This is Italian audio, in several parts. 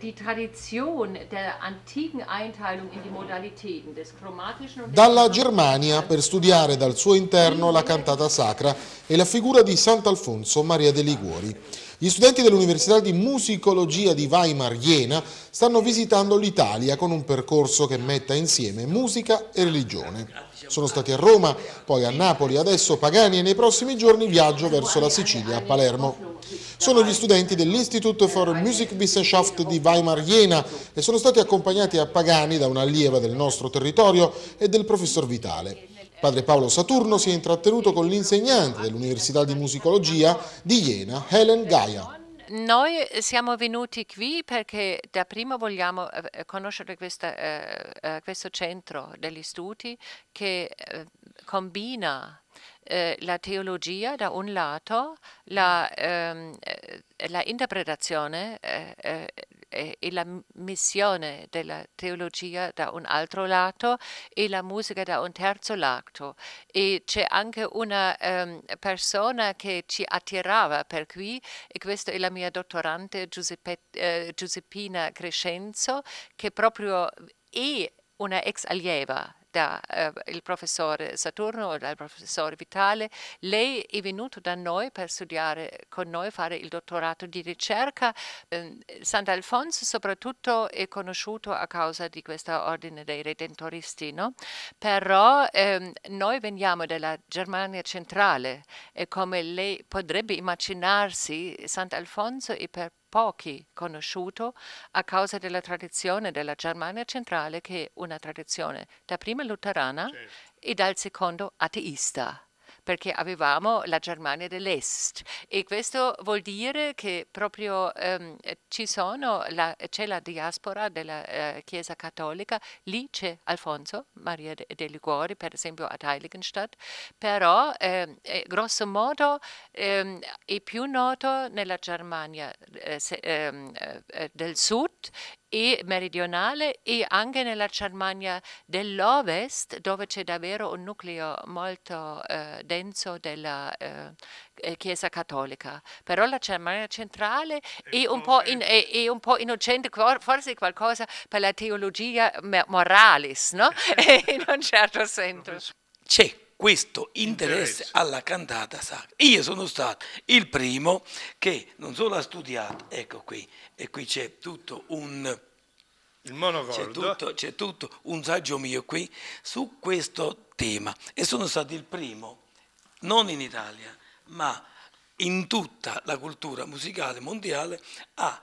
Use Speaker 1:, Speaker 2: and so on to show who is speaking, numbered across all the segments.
Speaker 1: die Tradition der antiken Einteilung in die Modalitäten des chromatischen und Dalla
Speaker 2: Germania per studiare dal suo interno la cantata sacra e la figura di Sant'Alfonso Maria de Liguori. Gli studenti dell'Università di Musicologia di Weimar Jena stanno visitando l'Italia con un percorso che metta insieme musica e religione. Sono stati a Roma, poi a Napoli, adesso Pagani e nei prossimi giorni viaggio verso la Sicilia a Palermo. Sono gli studenti dell'Institute for Musikwissenschaft di Weimar Jena e sono stati accompagnati a Pagani da un'allieva del nostro territorio e del professor Vitale. Padre Paolo Saturno si è intrattenuto con l'insegnante dell'Università di Musicologia di Iena, Helen Gaia.
Speaker 1: Noi siamo venuti qui perché da prima vogliamo eh, eh, conoscere questa, eh, questo centro degli studi che combina la teologia da un lato, la, ehm, la interpretazione eh, e, la missione della teologia da un altro lato e la musica da un terzo lato. E c'è anche una um, persona che ci attirava per qui e questa è la mia dottorante Giuseppe, eh, Giuseppina Crescenzo che proprio è una ex allieva dal eh, professor Saturno, dal professore Vitale, lei è venuto da noi per studiare con noi, fare il dottorato di ricerca. Eh, Sant'Alfonso soprattutto è conosciuto a causa di questo ordine dei redentoristi, no? però ehm, noi veniamo dalla Germania centrale e come lei potrebbe immaginarsi, Sant'Alfonso è per pochi conosciuto a causa della tradizione della Germania centrale che è una tradizione da prima luterana certo. e dal secondo ateista perché avevamo la Germania dell'Est e questo vuol dire che proprio ehm, la, c'è la diaspora della eh, Chiesa Cattolica, lì c'è Alfonso Maria de, de Liguori, per esempio ad Heiligenstadt, però ehm, grosso modo ehm, è più noto nella Germania eh, se, ehm, eh, del Sud e meridionale e anche nella Germania dell'Ovest, dove c'è davvero un nucleo molto eh, denso della eh, eh Chiesa cattolica. Però la Germania centrale è un, in, è, è un, po innocente, forse qualcosa per la teologia moralis, no? Eh. in un certo senso.
Speaker 3: Sì questo interesse, interesse, alla cantata sacra. Io sono stato il primo che non solo ha studiato, ecco qui, e qui c'è tutto un... C'è tutto, c'è tutto un saggio mio qui su questo tema e sono stato il primo, non in Italia, ma in tutta la cultura musicale mondiale, a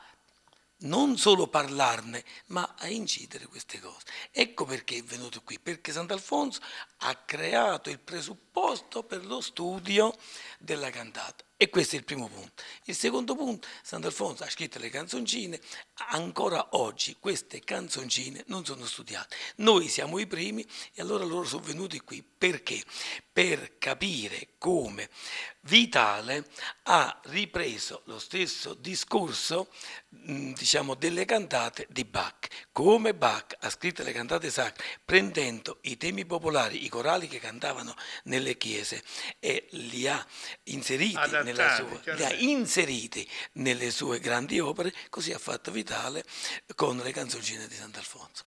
Speaker 3: non solo parlarne, ma a incidere queste cose. Ecco perché è venuto qui, perché Sant'Alfonso ha creato il presupposto per lo studio della cantata. E questo è il primo punto. Il secondo punto, Sant'Alfonso ha scritto le canzoncine, ancora oggi queste canzoncine non sono studiate. Noi siamo i primi e allora loro sono venuti qui. Perché? Per capire come Vitale ha ripreso lo stesso discorso mm, diciamo, delle cantate di Bach, come Bach ha scritto le cantate sacre prendendo i temi popolari, i corali che cantavano nelle chiese e li ha inseriti. Adattamenti sua, li ha inseriti nelle sue grandi opere, così ha
Speaker 2: fatto Vitale con le canzoncine di Sant'Alfonso.